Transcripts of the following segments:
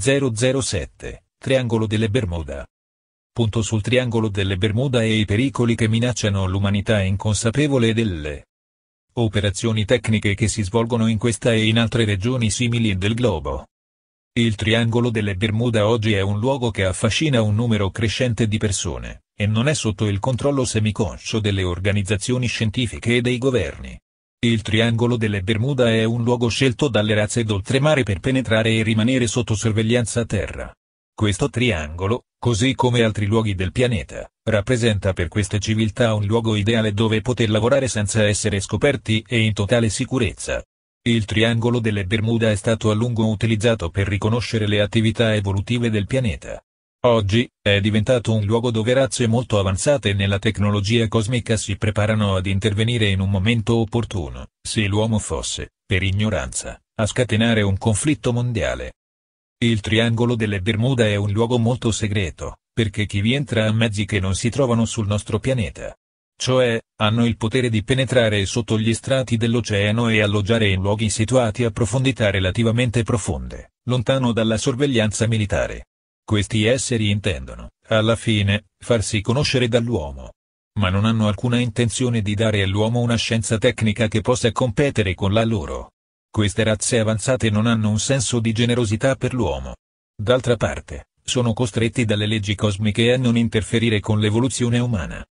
007, Triangolo delle Bermuda. Punto sul Triangolo delle Bermuda e i pericoli che minacciano l'umanità inconsapevole delle operazioni tecniche che si svolgono in questa e in altre regioni simili del globo. Il Triangolo delle Bermuda oggi è un luogo che affascina un numero crescente di persone, e non è sotto il controllo semiconscio delle organizzazioni scientifiche e dei governi. Il Triangolo delle Bermuda è un luogo scelto dalle razze d'oltremare per penetrare e rimanere sotto sorveglianza a terra. Questo triangolo, così come altri luoghi del pianeta, rappresenta per queste civiltà un luogo ideale dove poter lavorare senza essere scoperti e in totale sicurezza. Il triangolo delle Bermuda è stato a lungo utilizzato per riconoscere le attività evolutive del pianeta, Oggi, è diventato un luogo dove razze molto avanzate nella tecnologia cosmica si preparano ad intervenire in un momento opportuno, se l'uomo fosse, per ignoranza, a scatenare un conflitto mondiale. Il Triangolo delle Bermuda è un luogo molto segreto, perché chi vi entra ha mezzi che non si trovano sul nostro pianeta. Cioè, hanno il potere di penetrare sotto gli strati dell'oceano e alloggiare in luoghi situati a profondità relativamente profonde, lontano dalla sorveglianza militare. Questi esseri intendono, alla fine, farsi conoscere dall'uomo. Ma non hanno alcuna intenzione di dare all'uomo una scienza tecnica che possa competere con la loro. Queste razze avanzate non hanno un senso di generosità per l'uomo. D'altra parte, sono costretti dalle leggi cosmiche a non interferire con l'evoluzione umana.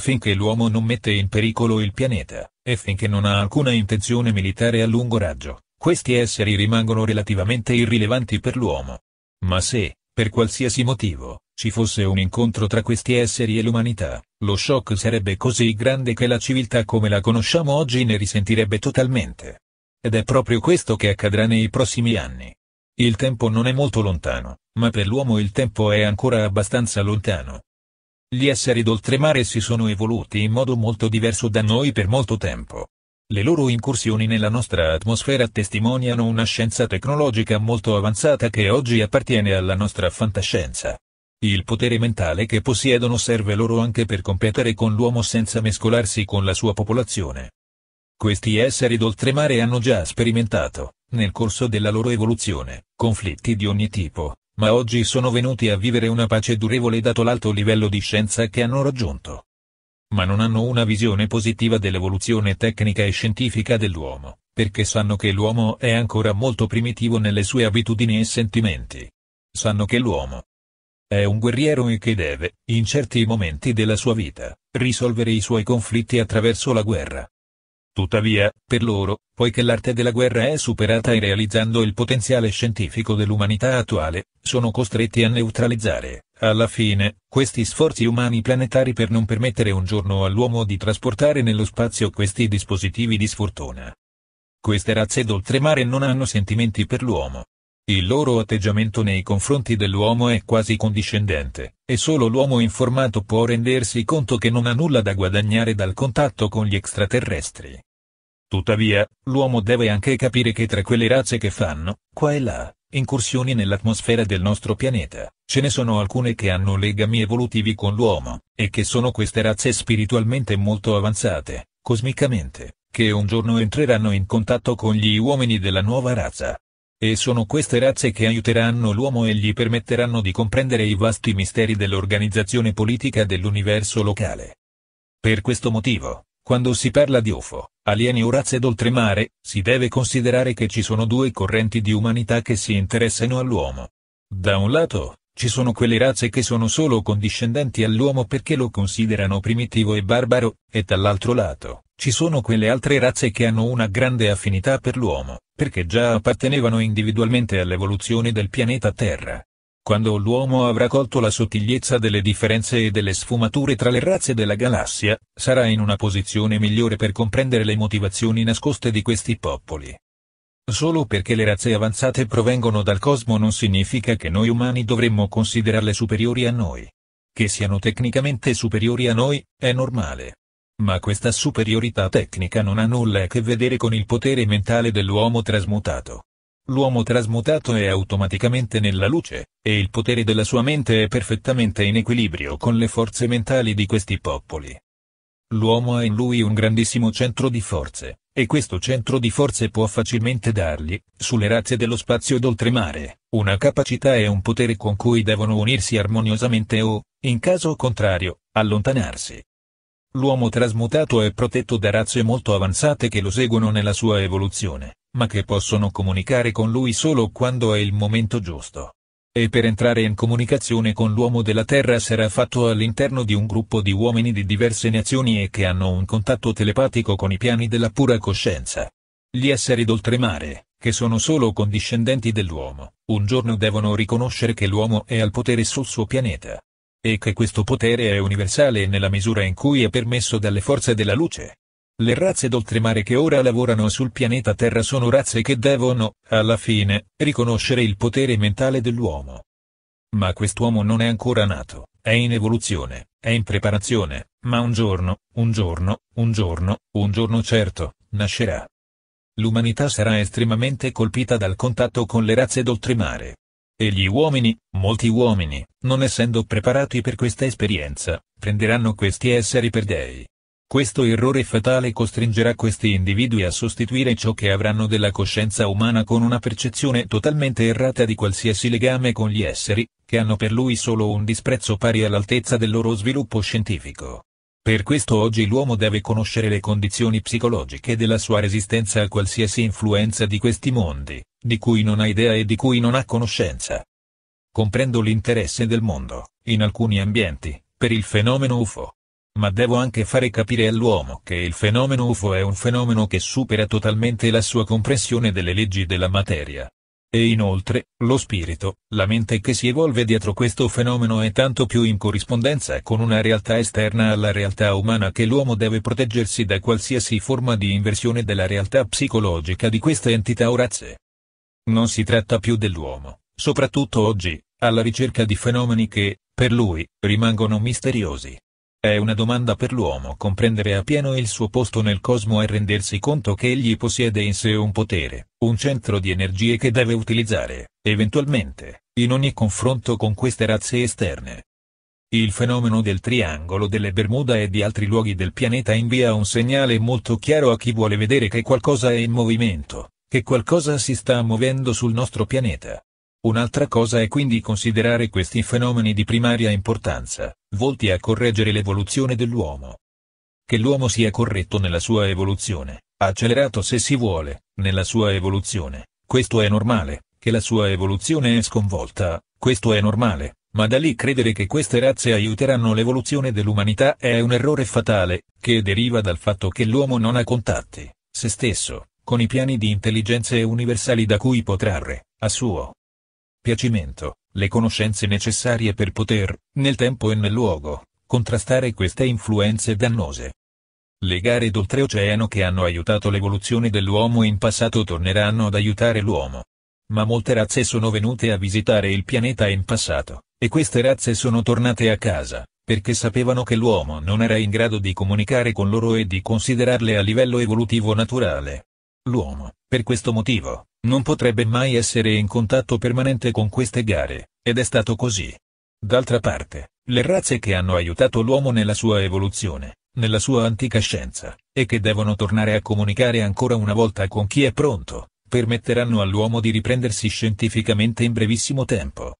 Finché l'uomo non mette in pericolo il pianeta, e finché non ha alcuna intenzione militare a lungo raggio, questi esseri rimangono relativamente irrilevanti per l'uomo. Ma se, per qualsiasi motivo, ci fosse un incontro tra questi esseri e l'umanità, lo shock sarebbe così grande che la civiltà come la conosciamo oggi ne risentirebbe totalmente. Ed è proprio questo che accadrà nei prossimi anni. Il tempo non è molto lontano, ma per l'uomo il tempo è ancora abbastanza lontano. Gli esseri d'oltremare si sono evoluti in modo molto diverso da noi per molto tempo. Le loro incursioni nella nostra atmosfera testimoniano una scienza tecnologica molto avanzata che oggi appartiene alla nostra fantascienza. Il potere mentale che possiedono serve loro anche per competere con l'uomo senza mescolarsi con la sua popolazione. Questi esseri d'oltremare hanno già sperimentato, nel corso della loro evoluzione, conflitti di ogni tipo, ma oggi sono venuti a vivere una pace durevole dato l'alto livello di scienza che hanno raggiunto ma non hanno una visione positiva dell'evoluzione tecnica e scientifica dell'uomo, perché sanno che l'uomo è ancora molto primitivo nelle sue abitudini e sentimenti. Sanno che l'uomo è un guerriero e che deve, in certi momenti della sua vita, risolvere i suoi conflitti attraverso la guerra. Tuttavia, per loro, poiché l'arte della guerra è superata e realizzando il potenziale scientifico dell'umanità attuale, sono costretti a neutralizzare, alla fine, questi sforzi umani planetari per non permettere un giorno all'uomo di trasportare nello spazio questi dispositivi di sfortuna. Queste razze d'oltremare non hanno sentimenti per l'uomo, il loro atteggiamento nei confronti dell'uomo è quasi condiscendente, e solo l'uomo informato può rendersi conto che non ha nulla da guadagnare dal contatto con gli extraterrestri. Tuttavia, l'uomo deve anche capire che tra quelle razze che fanno, qua e là, incursioni nell'atmosfera del nostro pianeta, ce ne sono alcune che hanno legami evolutivi con l'uomo, e che sono queste razze spiritualmente molto avanzate, cosmicamente, che un giorno entreranno in contatto con gli uomini della nuova razza, e sono queste razze che aiuteranno l'uomo e gli permetteranno di comprendere i vasti misteri dell'organizzazione politica dell'universo locale. Per questo motivo, quando si parla di UFO, alieni o razze d'oltremare, si deve considerare che ci sono due correnti di umanità che si interessano all'uomo. Da un lato, ci sono quelle razze che sono solo condiscendenti all'uomo perché lo considerano primitivo e barbaro, e dall'altro lato, ci sono quelle altre razze che hanno una grande affinità per l'uomo, perché già appartenevano individualmente all'evoluzione del pianeta Terra. Quando l'uomo avrà colto la sottigliezza delle differenze e delle sfumature tra le razze della galassia, sarà in una posizione migliore per comprendere le motivazioni nascoste di questi popoli. Solo perché le razze avanzate provengono dal cosmo non significa che noi umani dovremmo considerarle superiori a noi. Che siano tecnicamente superiori a noi, è normale. Ma questa superiorità tecnica non ha nulla a che vedere con il potere mentale dell'uomo trasmutato. L'uomo trasmutato è automaticamente nella luce, e il potere della sua mente è perfettamente in equilibrio con le forze mentali di questi popoli. L'uomo ha in lui un grandissimo centro di forze, e questo centro di forze può facilmente dargli, sulle razze dello spazio d'oltremare, una capacità e un potere con cui devono unirsi armoniosamente o, in caso contrario, allontanarsi. L'uomo trasmutato è protetto da razze molto avanzate che lo seguono nella sua evoluzione, ma che possono comunicare con lui solo quando è il momento giusto. E per entrare in comunicazione con l'uomo della Terra sarà fatto all'interno di un gruppo di uomini di diverse nazioni e che hanno un contatto telepatico con i piani della pura coscienza. Gli esseri d'oltremare, che sono solo condiscendenti dell'uomo, un giorno devono riconoscere che l'uomo è al potere sul suo pianeta e che questo potere è universale nella misura in cui è permesso dalle forze della luce. Le razze d'oltremare che ora lavorano sul pianeta Terra sono razze che devono, alla fine, riconoscere il potere mentale dell'uomo. Ma quest'uomo non è ancora nato, è in evoluzione, è in preparazione, ma un giorno, un giorno, un giorno, un giorno certo, nascerà. L'umanità sarà estremamente colpita dal contatto con le razze d'oltremare. E gli uomini, molti uomini, non essendo preparati per questa esperienza, prenderanno questi esseri per dei. Questo errore fatale costringerà questi individui a sostituire ciò che avranno della coscienza umana con una percezione totalmente errata di qualsiasi legame con gli esseri, che hanno per lui solo un disprezzo pari all'altezza del loro sviluppo scientifico. Per questo oggi l'uomo deve conoscere le condizioni psicologiche della sua resistenza a qualsiasi influenza di questi mondi, di cui non ha idea e di cui non ha conoscenza. Comprendo l'interesse del mondo, in alcuni ambienti, per il fenomeno UFO. Ma devo anche fare capire all'uomo che il fenomeno UFO è un fenomeno che supera totalmente la sua comprensione delle leggi della materia. E inoltre, lo spirito, la mente che si evolve dietro questo fenomeno è tanto più in corrispondenza con una realtà esterna alla realtà umana che l'uomo deve proteggersi da qualsiasi forma di inversione della realtà psicologica di queste entità o razze. Non si tratta più dell'uomo, soprattutto oggi, alla ricerca di fenomeni che, per lui, rimangono misteriosi. È una domanda per l'uomo comprendere a pieno il suo posto nel cosmo e rendersi conto che egli possiede in sé un potere, un centro di energie che deve utilizzare, eventualmente, in ogni confronto con queste razze esterne. Il fenomeno del triangolo delle Bermuda e di altri luoghi del pianeta invia un segnale molto chiaro a chi vuole vedere che qualcosa è in movimento, che qualcosa si sta muovendo sul nostro pianeta. Un'altra cosa è quindi considerare questi fenomeni di primaria importanza, volti a correggere l'evoluzione dell'uomo. Che l'uomo sia corretto nella sua evoluzione, accelerato se si vuole, nella sua evoluzione, questo è normale, che la sua evoluzione è sconvolta, questo è normale, ma da lì credere che queste razze aiuteranno l'evoluzione dell'umanità è un errore fatale, che deriva dal fatto che l'uomo non ha contatti, se stesso, con i piani di intelligenze universali da cui può trarre, a suo piacimento, le conoscenze necessarie per poter, nel tempo e nel luogo, contrastare queste influenze dannose. Le gare d'oltreoceano che hanno aiutato l'evoluzione dell'uomo in passato torneranno ad aiutare l'uomo. Ma molte razze sono venute a visitare il pianeta in passato, e queste razze sono tornate a casa, perché sapevano che l'uomo non era in grado di comunicare con loro e di considerarle a livello evolutivo naturale. L'uomo, per questo motivo, non potrebbe mai essere in contatto permanente con queste gare, ed è stato così. D'altra parte, le razze che hanno aiutato l'uomo nella sua evoluzione, nella sua antica scienza, e che devono tornare a comunicare ancora una volta con chi è pronto, permetteranno all'uomo di riprendersi scientificamente in brevissimo tempo.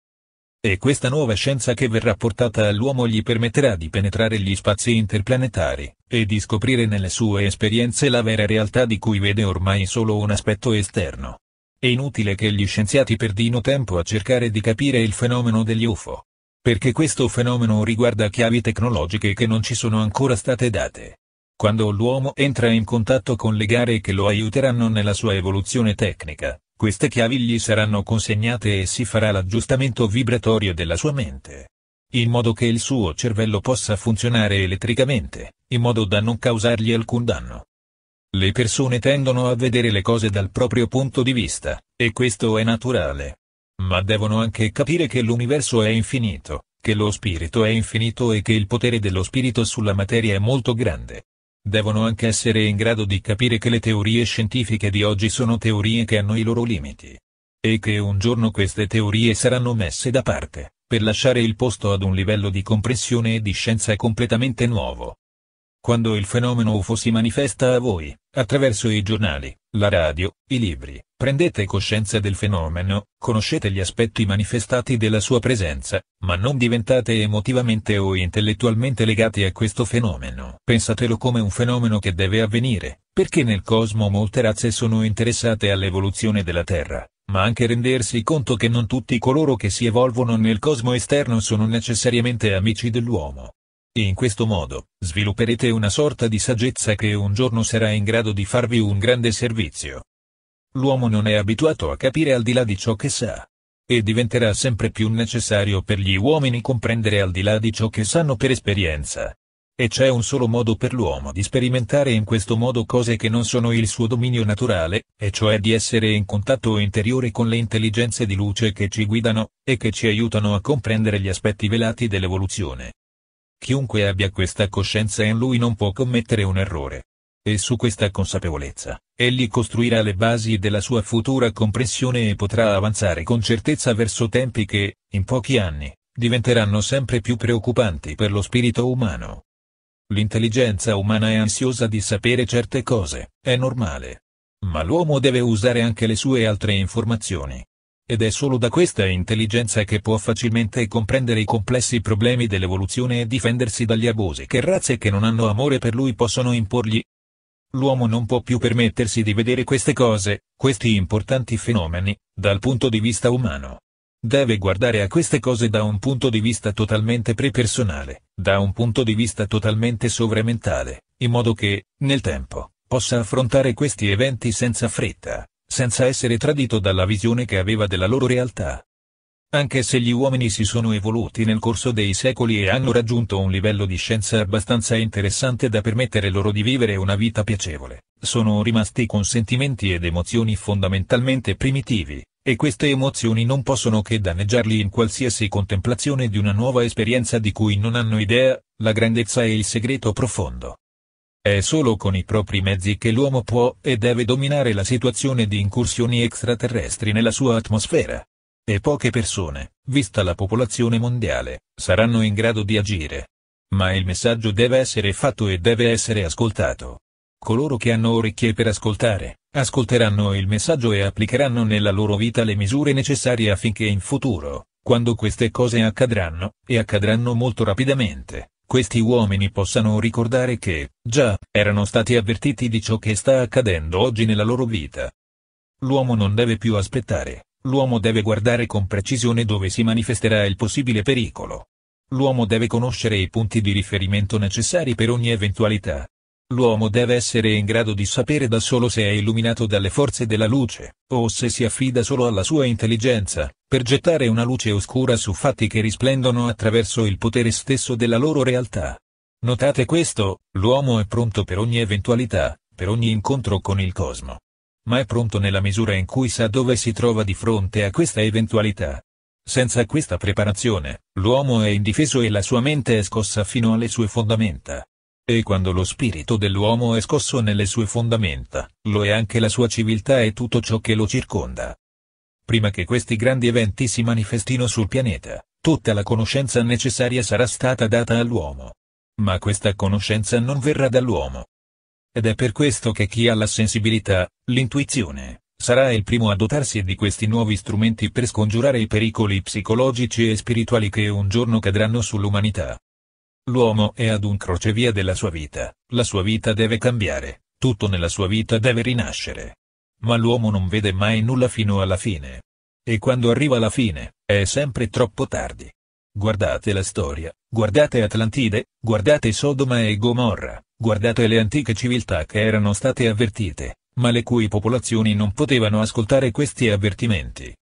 E questa nuova scienza che verrà portata all'uomo gli permetterà di penetrare gli spazi interplanetari, e di scoprire nelle sue esperienze la vera realtà di cui vede ormai solo un aspetto esterno. È inutile che gli scienziati perdino tempo a cercare di capire il fenomeno degli UFO. Perché questo fenomeno riguarda chiavi tecnologiche che non ci sono ancora state date. Quando l'uomo entra in contatto con le gare che lo aiuteranno nella sua evoluzione tecnica, queste chiavi gli saranno consegnate e si farà l'aggiustamento vibratorio della sua mente. In modo che il suo cervello possa funzionare elettricamente, in modo da non causargli alcun danno. Le persone tendono a vedere le cose dal proprio punto di vista, e questo è naturale. Ma devono anche capire che l'universo è infinito, che lo spirito è infinito e che il potere dello spirito sulla materia è molto grande devono anche essere in grado di capire che le teorie scientifiche di oggi sono teorie che hanno i loro limiti. E che un giorno queste teorie saranno messe da parte, per lasciare il posto ad un livello di comprensione e di scienza completamente nuovo. Quando il fenomeno UFO si manifesta a voi, attraverso i giornali, la radio, i libri, Prendete coscienza del fenomeno, conoscete gli aspetti manifestati della sua presenza, ma non diventate emotivamente o intellettualmente legati a questo fenomeno. Pensatelo come un fenomeno che deve avvenire, perché nel cosmo molte razze sono interessate all'evoluzione della Terra, ma anche rendersi conto che non tutti coloro che si evolvono nel cosmo esterno sono necessariamente amici dell'uomo. in questo modo, svilupperete una sorta di saggezza che un giorno sarà in grado di farvi un grande servizio. L'uomo non è abituato a capire al di là di ciò che sa. E diventerà sempre più necessario per gli uomini comprendere al di là di ciò che sanno per esperienza. E c'è un solo modo per l'uomo di sperimentare in questo modo cose che non sono il suo dominio naturale, e cioè di essere in contatto interiore con le intelligenze di luce che ci guidano, e che ci aiutano a comprendere gli aspetti velati dell'evoluzione. Chiunque abbia questa coscienza in lui non può commettere un errore. E su questa consapevolezza, egli costruirà le basi della sua futura comprensione e potrà avanzare con certezza verso tempi che, in pochi anni, diventeranno sempre più preoccupanti per lo spirito umano. L'intelligenza umana è ansiosa di sapere certe cose, è normale. Ma l'uomo deve usare anche le sue altre informazioni. Ed è solo da questa intelligenza che può facilmente comprendere i complessi problemi dell'evoluzione e difendersi dagli abusi che razze che non hanno amore per lui possono imporgli, L'uomo non può più permettersi di vedere queste cose, questi importanti fenomeni, dal punto di vista umano. Deve guardare a queste cose da un punto di vista totalmente prepersonale, da un punto di vista totalmente sovramentale, in modo che, nel tempo, possa affrontare questi eventi senza fretta, senza essere tradito dalla visione che aveva della loro realtà. Anche se gli uomini si sono evoluti nel corso dei secoli e hanno raggiunto un livello di scienza abbastanza interessante da permettere loro di vivere una vita piacevole, sono rimasti con sentimenti ed emozioni fondamentalmente primitivi, e queste emozioni non possono che danneggiarli in qualsiasi contemplazione di una nuova esperienza di cui non hanno idea, la grandezza e il segreto profondo. È solo con i propri mezzi che l'uomo può e deve dominare la situazione di incursioni extraterrestri nella sua atmosfera, e poche persone, vista la popolazione mondiale, saranno in grado di agire. Ma il messaggio deve essere fatto e deve essere ascoltato. Coloro che hanno orecchie per ascoltare, ascolteranno il messaggio e applicheranno nella loro vita le misure necessarie affinché in futuro, quando queste cose accadranno, e accadranno molto rapidamente, questi uomini possano ricordare che, già, erano stati avvertiti di ciò che sta accadendo oggi nella loro vita. L'uomo non deve più aspettare, L'uomo deve guardare con precisione dove si manifesterà il possibile pericolo. L'uomo deve conoscere i punti di riferimento necessari per ogni eventualità. L'uomo deve essere in grado di sapere da solo se è illuminato dalle forze della luce, o se si affida solo alla sua intelligenza, per gettare una luce oscura su fatti che risplendono attraverso il potere stesso della loro realtà. Notate questo, l'uomo è pronto per ogni eventualità, per ogni incontro con il cosmo ma è pronto nella misura in cui sa dove si trova di fronte a questa eventualità. Senza questa preparazione, l'uomo è indifeso e la sua mente è scossa fino alle sue fondamenta. E quando lo spirito dell'uomo è scosso nelle sue fondamenta, lo è anche la sua civiltà e tutto ciò che lo circonda. Prima che questi grandi eventi si manifestino sul pianeta, tutta la conoscenza necessaria sarà stata data all'uomo. Ma questa conoscenza non verrà dall'uomo, ed è per questo che chi ha la sensibilità, l'intuizione, sarà il primo a dotarsi di questi nuovi strumenti per scongiurare i pericoli psicologici e spirituali che un giorno cadranno sull'umanità. L'uomo è ad un crocevia della sua vita, la sua vita deve cambiare, tutto nella sua vita deve rinascere. Ma l'uomo non vede mai nulla fino alla fine. E quando arriva la fine, è sempre troppo tardi. Guardate la storia, guardate Atlantide, guardate Sodoma e Gomorra, guardate le antiche civiltà che erano state avvertite, ma le cui popolazioni non potevano ascoltare questi avvertimenti.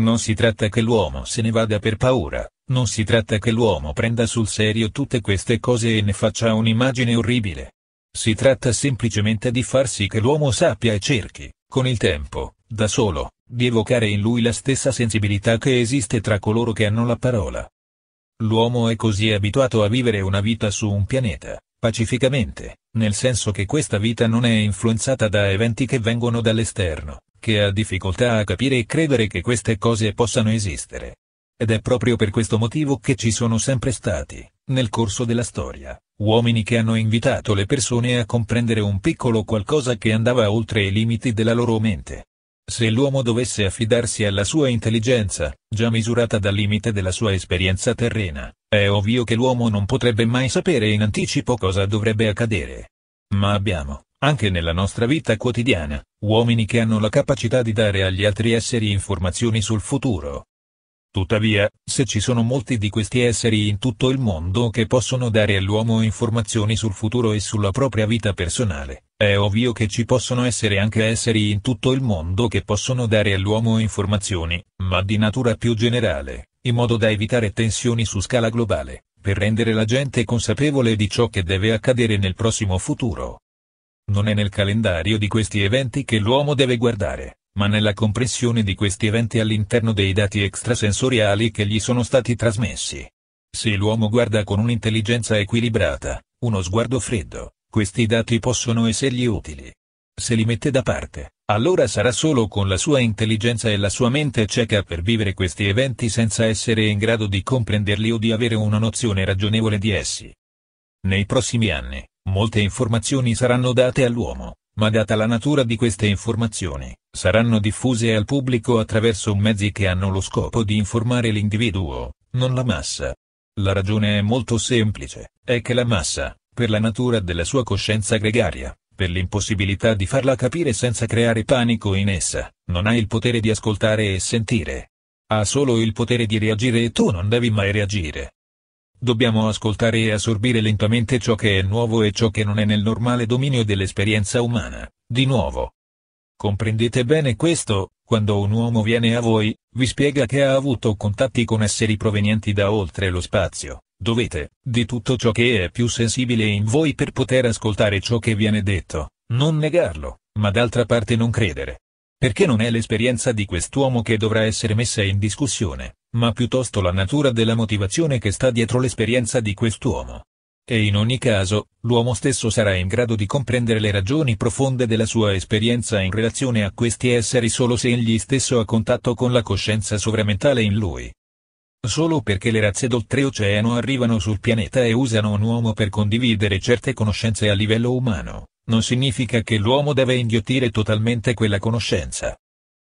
Non si tratta che l'uomo se ne vada per paura, non si tratta che l'uomo prenda sul serio tutte queste cose e ne faccia un'immagine orribile. Si tratta semplicemente di far sì che l'uomo sappia e cerchi, con il tempo, da solo, di evocare in lui la stessa sensibilità che esiste tra coloro che hanno la parola. L'uomo è così abituato a vivere una vita su un pianeta, pacificamente, nel senso che questa vita non è influenzata da eventi che vengono dall'esterno, che ha difficoltà a capire e credere che queste cose possano esistere. Ed è proprio per questo motivo che ci sono sempre stati, nel corso della storia, uomini che hanno invitato le persone a comprendere un piccolo qualcosa che andava oltre i limiti della loro mente. Se l'uomo dovesse affidarsi alla sua intelligenza, già misurata dal limite della sua esperienza terrena, è ovvio che l'uomo non potrebbe mai sapere in anticipo cosa dovrebbe accadere. Ma abbiamo, anche nella nostra vita quotidiana, uomini che hanno la capacità di dare agli altri esseri informazioni sul futuro. Tuttavia, se ci sono molti di questi esseri in tutto il mondo che possono dare all'uomo informazioni sul futuro e sulla propria vita personale, è ovvio che ci possono essere anche esseri in tutto il mondo che possono dare all'uomo informazioni, ma di natura più generale, in modo da evitare tensioni su scala globale, per rendere la gente consapevole di ciò che deve accadere nel prossimo futuro. Non è nel calendario di questi eventi che l'uomo deve guardare, ma nella comprensione di questi eventi all'interno dei dati extrasensoriali che gli sono stati trasmessi. Se l'uomo guarda con un'intelligenza equilibrata, uno sguardo freddo, questi dati possono essergli utili. Se li mette da parte, allora sarà solo con la sua intelligenza e la sua mente cieca per vivere questi eventi senza essere in grado di comprenderli o di avere una nozione ragionevole di essi. Nei prossimi anni, molte informazioni saranno date all'uomo, ma data la natura di queste informazioni, saranno diffuse al pubblico attraverso mezzi che hanno lo scopo di informare l'individuo, non la massa. La ragione è molto semplice, è che la massa, per la natura della sua coscienza gregaria, per l'impossibilità di farla capire senza creare panico in essa, non ha il potere di ascoltare e sentire. Ha solo il potere di reagire e tu non devi mai reagire. Dobbiamo ascoltare e assorbire lentamente ciò che è nuovo e ciò che non è nel normale dominio dell'esperienza umana, di nuovo. Comprendete bene questo, quando un uomo viene a voi, vi spiega che ha avuto contatti con esseri provenienti da oltre lo spazio, Dovete, di tutto ciò che è più sensibile in voi per poter ascoltare ciò che viene detto, non negarlo, ma d'altra parte non credere. Perché non è l'esperienza di quest'uomo che dovrà essere messa in discussione, ma piuttosto la natura della motivazione che sta dietro l'esperienza di quest'uomo. E in ogni caso, l'uomo stesso sarà in grado di comprendere le ragioni profonde della sua esperienza in relazione a questi esseri solo se egli stesso ha contatto con la coscienza sovramentale in lui. Solo perché le razze d'oltreoceano arrivano sul pianeta e usano un uomo per condividere certe conoscenze a livello umano, non significa che l'uomo deve inghiottire totalmente quella conoscenza.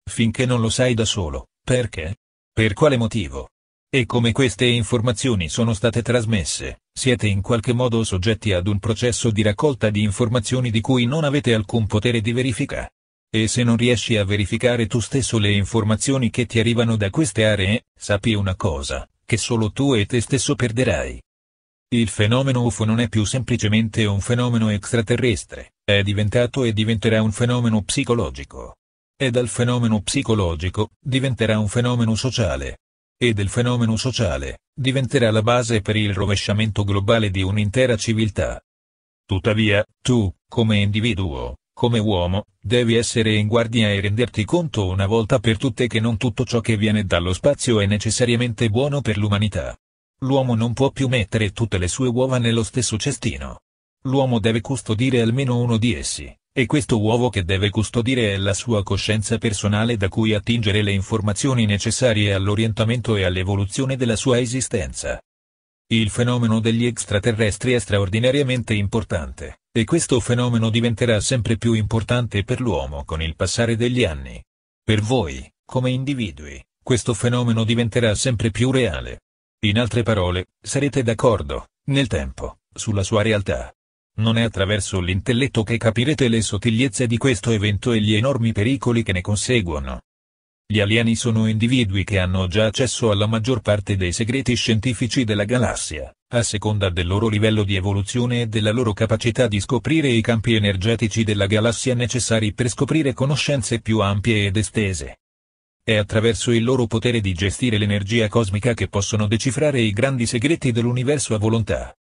Finché non lo sai da solo, perché? Per quale motivo? E come queste informazioni sono state trasmesse, siete in qualche modo soggetti ad un processo di raccolta di informazioni di cui non avete alcun potere di verifica. E se non riesci a verificare tu stesso le informazioni che ti arrivano da queste aree, sappi una cosa, che solo tu e te stesso perderai. Il fenomeno UFO non è più semplicemente un fenomeno extraterrestre, è diventato e diventerà un fenomeno psicologico. E dal fenomeno psicologico, diventerà un fenomeno sociale. E del fenomeno sociale, diventerà la base per il rovesciamento globale di un'intera civiltà. Tuttavia, tu, come individuo, come uomo, devi essere in guardia e renderti conto una volta per tutte che non tutto ciò che viene dallo spazio è necessariamente buono per l'umanità. L'uomo non può più mettere tutte le sue uova nello stesso cestino. L'uomo deve custodire almeno uno di essi, e questo uovo che deve custodire è la sua coscienza personale da cui attingere le informazioni necessarie all'orientamento e all'evoluzione della sua esistenza. Il fenomeno degli extraterrestri è straordinariamente importante, e questo fenomeno diventerà sempre più importante per l'uomo con il passare degli anni. Per voi, come individui, questo fenomeno diventerà sempre più reale. In altre parole, sarete d'accordo, nel tempo, sulla sua realtà. Non è attraverso l'intelletto che capirete le sottigliezze di questo evento e gli enormi pericoli che ne conseguono. Gli alieni sono individui che hanno già accesso alla maggior parte dei segreti scientifici della galassia a seconda del loro livello di evoluzione e della loro capacità di scoprire i campi energetici della galassia necessari per scoprire conoscenze più ampie ed estese. È attraverso il loro potere di gestire l'energia cosmica che possono decifrare i grandi segreti dell'universo a volontà.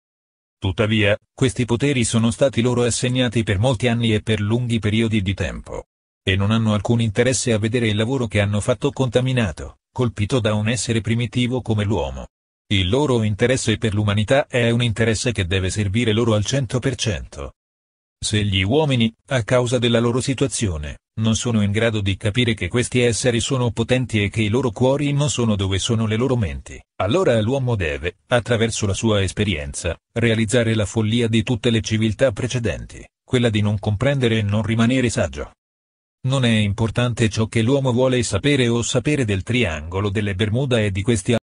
Tuttavia, questi poteri sono stati loro assegnati per molti anni e per lunghi periodi di tempo. E non hanno alcun interesse a vedere il lavoro che hanno fatto contaminato, colpito da un essere primitivo come l'uomo. Il loro interesse per l'umanità è un interesse che deve servire loro al 100%. Se gli uomini, a causa della loro situazione, non sono in grado di capire che questi esseri sono potenti e che i loro cuori non sono dove sono le loro menti, allora l'uomo deve, attraverso la sua esperienza, realizzare la follia di tutte le civiltà precedenti, quella di non comprendere e non rimanere saggio. Non è importante ciò che l'uomo vuole sapere o sapere del triangolo delle Bermuda e di questi